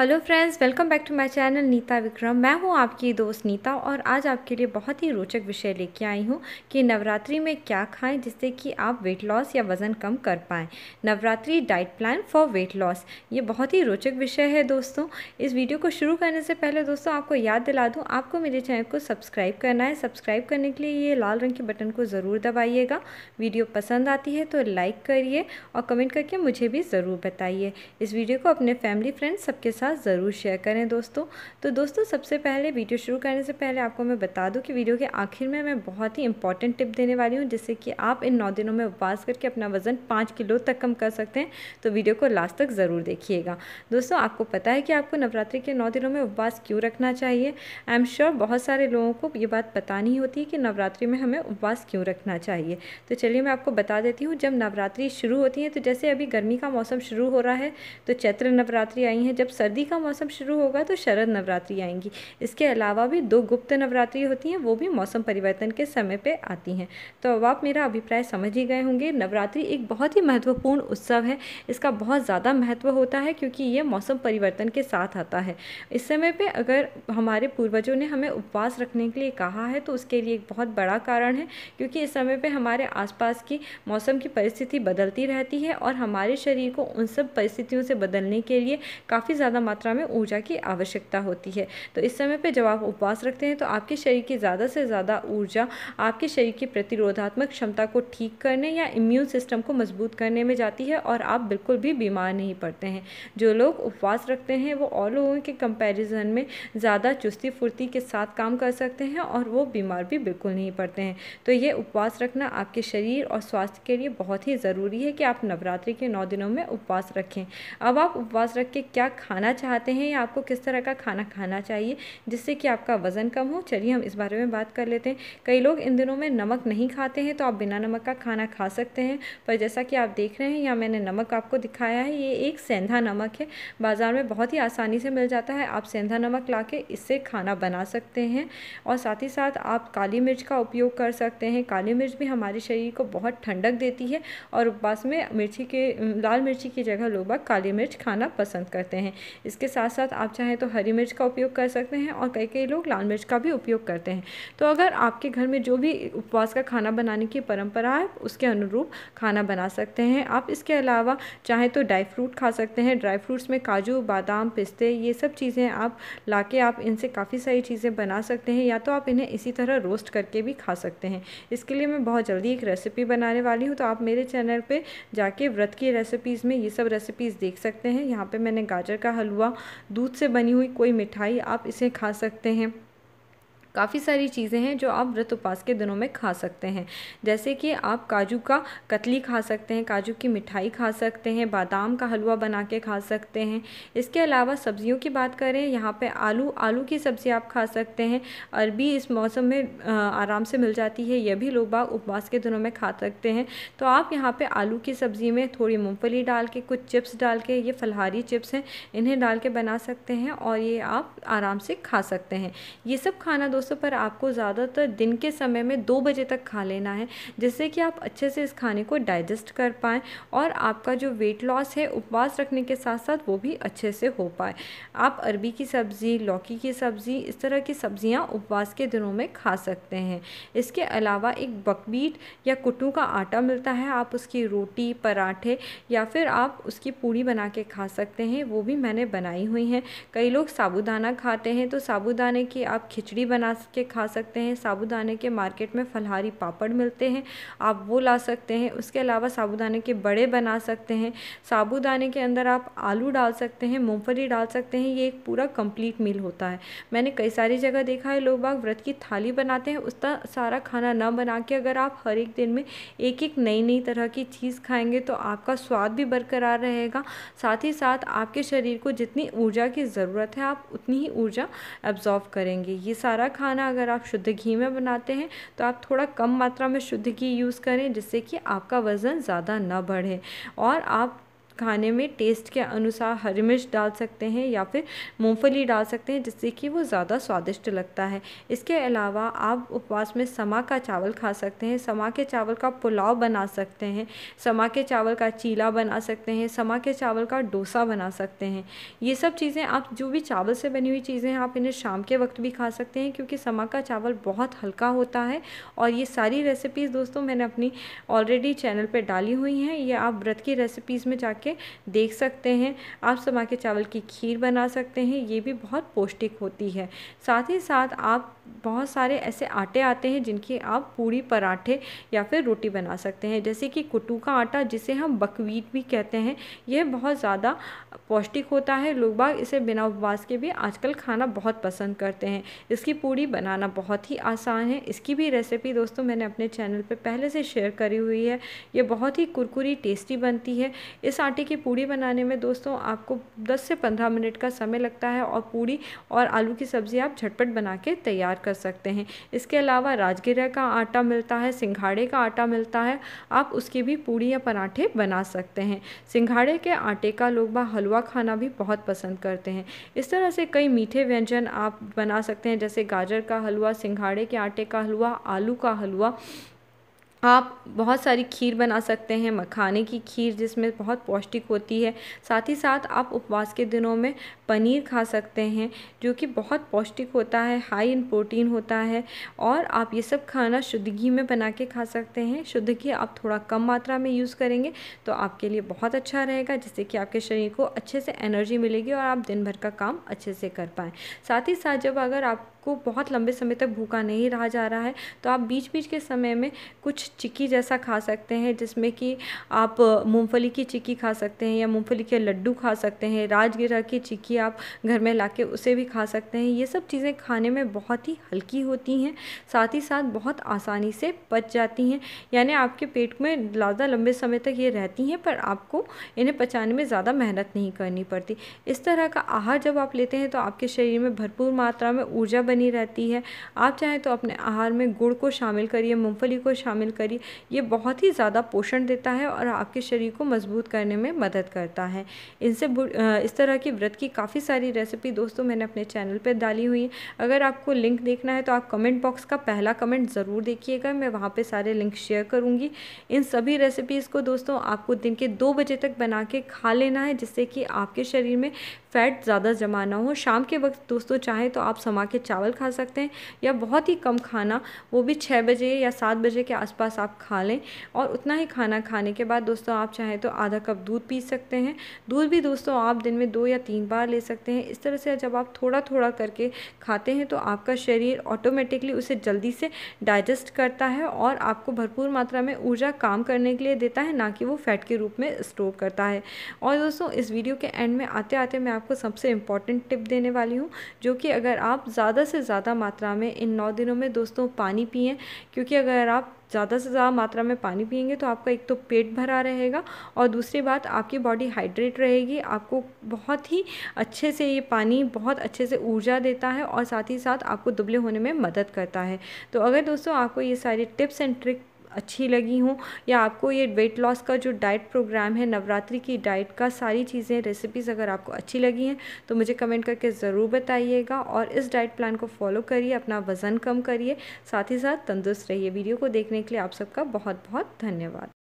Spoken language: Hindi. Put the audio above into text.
hello friends welcome back to my channel Neeta Vikram मैं हूं आपकी दोस्त नीता और आज आपके लिए बहुत ही रोचक विषय लेके आई हूं कि नवरात्रि में क्या खाएं जिससे कि आप वेट लॉस या वज़न कम कर पाएँ Navratri diet plan for weight loss ये बहुत ही रोचक विषय है दोस्तों इस वीडियो को शुरू करने से पहले दोस्तों आपको याद दिला दूँ आपको मेरे चैनल को सब्सक्राइब करना है सब्सक्राइब करने के लिए ये लाल रंग के बटन को ज़रूर दबाइएगा वीडियो पसंद आती है तो लाइक करिए और कमेंट करके मुझे भी ज़रूर बताइए इस वीडियो को अपने फैमिली फ्रेंड्स सबके साथ साथ ज़रूर शेयर करें दोस्तों तो दोस्तों सबसे पहले वीडियो शुरू करने से पहले आपको मैं बता दूं कि वीडियो के आखिर में मैं बहुत ही इंपॉर्टेंट टिप देने वाली हूं जिससे कि आप इन नौ दिनों में उपवास करके अपना वज़न पाँच किलो तक कम कर सकते हैं तो वीडियो को लास्ट तक ज़रूर देखिएगा दोस्तों आपको पता है कि आपको नवरात्रि के नौ दिनों में उपवास क्यों रखना चाहिए आई एम श्योर बहुत सारे लोगों को ये बात पता नहीं होती कि नवरात्रि में हमें उपवास क्यों रखना चाहिए तो चलिए मैं आपको बता देती हूँ जब नवरात्रि शुरू होती है तो जैसे अभी गर्मी का मौसम शुरू हो रहा है तो चैत्र नवरात्रि आई है जब सर सर्दी का मौसम शुरू होगा तो शरद नवरात्रि आएंगी इसके अलावा भी दो गुप्त नवरात्रि होती हैं वो भी मौसम परिवर्तन के समय पर आती हैं तो अब आप मेरा अभिप्राय समझ ही गए होंगे नवरात्रि एक बहुत ही महत्वपूर्ण उत्सव है इसका बहुत ज़्यादा महत्व होता है क्योंकि ये मौसम परिवर्तन के साथ आता है इस समय पर अगर हमारे पूर्वजों ने हमें उपवास रखने के लिए कहा है तो उसके लिए एक बहुत बड़ा कारण है क्योंकि इस समय पर हमारे आसपास की मौसम की परिस्थिति बदलती रहती है और हमारे शरीर को उन सब परिस्थितियों से बदलने के लिए काफ़ी ज़्यादा ज़्यादा मात्रा में ऊर्जा की आवश्यकता होती है तो इस समय पर जब आप उपवास रखते हैं तो आपके शरीर की ज़्यादा से ज़्यादा ऊर्जा आपके शरीर की प्रतिरोधात्मक क्षमता को ठीक करने या इम्यून सिस्टम को मजबूत करने में जाती है और आप बिल्कुल भी बीमार नहीं पड़ते हैं जो लोग उपवास रखते हैं वो और लोगों के कंपेरिजन में ज़्यादा चुस्ती फुर्ती के साथ काम कर सकते हैं और वो बीमार भी बिल्कुल नहीं पड़ते हैं तो ये उपवास रखना आपके शरीर और स्वास्थ्य के लिए बहुत ही ज़रूरी है कि आप नवरात्रि के नौ दिनों में उपवास रखें अब आप उपवास रख के क्या खाना खाना चाहते हैं या आपको किस तरह का खाना खाना चाहिए जिससे कि आपका वज़न कम हो चलिए हम इस बारे में बात कर लेते हैं कई लोग इन दिनों में नमक नहीं खाते हैं तो आप बिना नमक का खाना खा सकते हैं पर जैसा कि आप देख रहे हैं या मैंने नमक आपको दिखाया है ये एक सेंधा नमक है बाज़ार में बहुत ही आसानी से मिल जाता है आप सेंधा नमक ला इससे खाना बना सकते हैं और साथ ही साथ आप काली मिर्च का उपयोग कर सकते हैं काली मिर्च भी हमारे शरीर को बहुत ठंडक देती है और उपवास में मिर्ची के लाल मिर्ची की जगह लोग काली मिर्च खाना पसंद करते हैं इसके साथ साथ आप चाहें तो हरी मिर्च का उपयोग कर सकते हैं और कई कई लोग लाल मिर्च का भी उपयोग करते हैं तो अगर आपके घर में जो भी उपवास का खाना बनाने की परंपरा है उसके अनुरूप खाना बना सकते हैं आप इसके अलावा चाहे तो ड्राई फ्रूट खा सकते हैं ड्राई फ्रूट्स में काजू बादाम पिस्ते ये सब चीज़ें आप ला के आप इनसे काफ़ी सारी चीज़ें बना सकते हैं या तो आप इन्हें इसी तरह रोस्ट करके भी खा सकते हैं इसके लिए मैं बहुत जल्दी एक रेसिपी बनाने वाली हूँ तो आप मेरे चैनल पर जाके व्रत की रेसिपीज़ में ये सब रेसिपीज़ देख सकते हैं यहाँ पर मैंने गाजर का हलवा हलवा दूध से बनी हुई कोई मिठाई आप इसे खा सकते हैं काफ़ी सारी चीज़ें हैं जो आप व्रत उपवास के दिनों में खा सकते हैं जैसे कि आप काजू का कतली खा सकते हैं काजू की मिठाई खा सकते हैं बादाम का हलवा बना के खा सकते हैं इसके अलावा सब्जियों की बात करें यहाँ पे आलू आलू की सब्ज़ी आप खा सकते हैं अरबी इस मौसम में आराम से मिल जाती है यह भी लोग बाग उपवास के दिनों में खा सकते हैं तो आप यहाँ पर आलू की सब्ज़ी में थोड़ी मूँगफली डाल के कुछ चिप्स डाल के ये फलहारी चिप्स हैं इन्हें डाल के बना सकते हैं और ये आप आराम से खा सकते हैं ये सब खाना दोस्तों पर आपको ज़्यादातर दिन के समय में दो बजे तक खा लेना है जिससे कि आप अच्छे से इस खाने को डाइजेस्ट कर पाएँ और आपका जो वेट लॉस है उपवास रखने के साथ साथ वो भी अच्छे से हो पाए आप अरबी की सब्ज़ी लौकी की सब्ज़ी इस तरह की सब्ज़ियाँ उपवास के दिनों में खा सकते हैं इसके अलावा एक बकबीट या कुटू का आटा मिलता है आप उसकी रोटी पराठे या फिर आप उसकी पूड़ी बना के खा सकते हैं वो भी मैंने बनाई हुई हैं कई लोग साबूदाना खाते हैं तो साबूदाने की आप खिचड़ी बना बना के खा सकते हैं साबूदाने के मार्केट में फलहारी पापड़ मिलते हैं आप वो ला सकते हैं उसके अलावा साबूदाने के बड़े बना सकते हैं साबूदाने के अंदर आप आलू डाल सकते हैं मूँगफली डाल सकते हैं ये एक पूरा कंप्लीट मील होता है मैंने कई सारी जगह देखा है लोग बाग व्रत की थाली बनाते हैं उसका सारा खाना न बना के अगर आप हर एक दिन में एक एक नई नई तरह की चीज़ खाएंगे तो आपका स्वाद भी बरकरार रहेगा साथ ही साथ आपके शरीर को जितनी ऊर्जा की ज़रूरत है आप उतनी ही ऊर्जा एब्जॉर्व करेंगे ये सारा खाना अगर आप शुद्ध घी में बनाते हैं तो आप थोड़ा कम मात्रा में शुद्ध घी यूज़ करें जिससे कि आपका वज़न ज़्यादा ना बढ़े और आप खाने में टेस्ट के अनुसार हरी मिर्च डाल सकते हैं या फिर मूँगफली डाल सकते हैं जिससे कि वो ज़्यादा स्वादिष्ट लगता है इसके अलावा आप उपवास में समा का चावल खा सकते हैं समा के चावल का पुलाव बना सकते हैं समा के चावल का चीला बना सकते हैं समा के चावल का डोसा बना सकते हैं ये सब चीज़ें आप जो भी चावल से बनी हुई चीज़ें हैं आप इन्हें शाम के वक्त भी खा सकते हैं क्योंकि समा का चावल बहुत हल्का होता है और ये सारी रेसिपीज़ दोस्तों मैंने अपनी ऑलरेडी चैनल पर डाली हुई हैं ये आप व्रत की रेसिपीज़ में जाके करके देख सकते हैं आप समा के चावल की खीर बना सकते हैं ये भी बहुत पौष्टिक होती है साथ ही साथ आप बहुत सारे ऐसे आटे आते हैं जिनकी आप पूड़ी पराठे या फिर रोटी बना सकते हैं जैसे कि कुटू का आटा जिसे हम बकवीट भी कहते हैं यह बहुत ज़्यादा पौष्टिक होता है लोग बाग इसे बिना उपवास के भी आजकल खाना बहुत पसंद करते हैं इसकी पूड़ी बनाना बहुत ही आसान है इसकी भी रेसिपी दोस्तों मैंने अपने चैनल पर पहले से शेयर करी हुई है ये बहुत ही कुरकुरी टेस्टी बनती है इस आटे आटे की पूड़ी बनाने में दोस्तों आपको 10 से 15 मिनट का समय लगता है और पूड़ी और आलू की सब्ज़ी आप झटपट बना के तैयार कर सकते हैं इसके अलावा राजगिरा का आटा मिलता है सिंघाड़े का आटा मिलता है आप उसकी भी पूड़ी या पराठे बना सकते हैं सिंघाड़े के आटे का लोग हलवा खाना भी बहुत पसंद करते हैं इस तरह से कई मीठे व्यंजन आप बना सकते हैं जैसे गाजर का हलवा सिंघाड़े के आटे का हलवा आलू का हलवा आप बहुत सारी खीर बना सकते हैं मखाने की खीर जिसमें बहुत पौष्टिक होती है साथ ही साथ आप उपवास के दिनों में पनीर खा सकते हैं जो कि बहुत पौष्टिक होता है हाई इन प्रोटीन होता है और आप ये सब खाना शुद्ध घी में बना के खा सकते हैं शुद्ध घी आप थोड़ा कम मात्रा में यूज़ करेंगे तो आपके लिए बहुत अच्छा रहेगा जिससे कि आपके शरीर को अच्छे से एनर्जी मिलेगी और आप दिन भर का काम अच्छे से कर पाएँ साथ ही साथ जब अगर आपको बहुत लंबे समय तक भूखा नहीं रहा जा रहा है तो आप बीच बीच के समय में कुछ चिक्की जैसा खा सकते हैं जिसमें कि आप मूंगफली की चिक्की खा सकते हैं या मूंगफली के लड्डू खा सकते हैं राजगिरा की चिक्की आप घर में ला के उसे भी खा सकते हैं ये सब चीज़ें खाने में बहुत ही हल्की होती हैं साथ ही साथ बहुत आसानी से पच जाती हैं यानी आपके पेट में ज़्यादा लंबे समय तक ये रहती हैं पर आपको इन्हें पचाने में ज़्यादा मेहनत नहीं करनी पड़ती इस तरह का आहार जब आप लेते हैं तो आपके शरीर में भरपूर मात्रा में ऊर्जा बनी रहती है आप चाहें तो अपने आहार में गुड़ को शामिल करिए मूँगफली को शामिल करिए ये बहुत ही ज़्यादा पोषण देता है और आपके शरीर को मजबूत करने में मदद करता है इनसे इस तरह की व्रत की काफ़ी सारी रेसिपी दोस्तों मैंने अपने चैनल पर डाली हुई है अगर आपको लिंक देखना है तो आप कमेंट बॉक्स का पहला कमेंट ज़रूर देखिएगा मैं वहाँ पर सारे लिंक शेयर करूँगी इन सभी रेसिपीज़ को दोस्तों आपको दिन के दो बजे तक बना के खा लेना है जिससे कि आपके शरीर में फ़ैट ज़्यादा जमा ना हो शाम के वक्त दोस्तों चाहें तो आप समा के चावल खा सकते हैं या बहुत ही कम खाना वो भी छः बजे या सात बजे के आसपास आप खा लें और उतना ही खाना खाने के बाद दोस्तों आप चाहें तो आधा कप दूध पी सकते हैं दूध भी दोस्तों आप दिन में दो या तीन बार ले सकते हैं इस तरह से जब आप थोड़ा थोड़ा करके खाते हैं तो आपका शरीर ऑटोमेटिकली उसे जल्दी से डाइजेस्ट करता है और आपको भरपूर मात्रा में ऊर्जा काम करने के लिए देता है ना कि वो फैट के रूप में स्टोर करता है और दोस्तों इस वीडियो के एंड में आते आते मैं आपको सबसे इम्पॉर्टेंट टिप देने वाली हूँ जो कि अगर आप ज़्यादा से ज़्यादा मात्रा में इन नौ दिनों में दोस्तों पानी पिए क्योंकि अगर आप ज़्यादा से ज़्यादा मात्रा में पानी पियेंगे तो आपका एक तो पेट भरा रहेगा और दूसरी बात आपकी बॉडी हाइड्रेट रहेगी आपको बहुत ही अच्छे से ये पानी बहुत अच्छे से ऊर्जा देता है और साथ ही साथ आपको दुबले होने में मदद करता है तो अगर दोस्तों आपको ये सारी टिप्स एंड ट्रिक अच्छी लगी हूँ या आपको ये वेट लॉस का जो डाइट प्रोग्राम है नवरात्रि की डाइट का सारी चीज़ें रेसिपीज़ अगर आपको अच्छी लगी हैं तो मुझे कमेंट करके ज़रूर बताइएगा और इस डाइट प्लान को फॉलो करिए अपना वज़न कम करिए साथ ही साथ तंदुरुस्त रहिए वीडियो को देखने के लिए आप सबका बहुत बहुत धन्यवाद